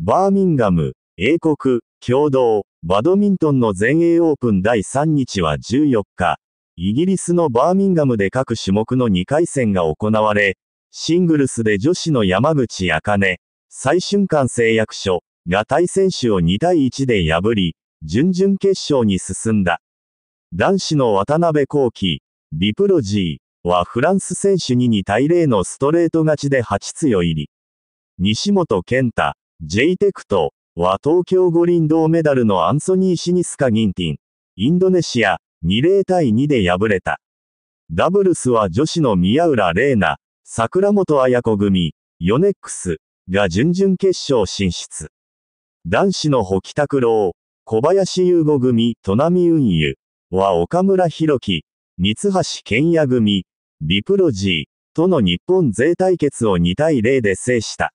バーミンガム、英国、共同、バドミントンの全英オープン第3日は14日、イギリスのバーミンガムで各種目の2回戦が行われ、シングルスで女子の山口茜、最瞬間制約所が対選手を2対1で破り、準々決勝に進んだ。男子の渡辺幸輝、ビプロジーはフランス選手に2対0のストレート勝ちで8強入り。西本健太、j イテクト、は東京五輪銅メダルのアンソニー・シニスカ・ギンティン、インドネシア、20対2で敗れた。ダブルスは女子の宮浦玲奈、桜本彩子組、ヨネックスが準々決勝進出。男子の保木拓郎、小林優吾組、戸波運輸は岡村博樹、三橋健也組、ビプロジーとの日本勢対決を2対0で制した。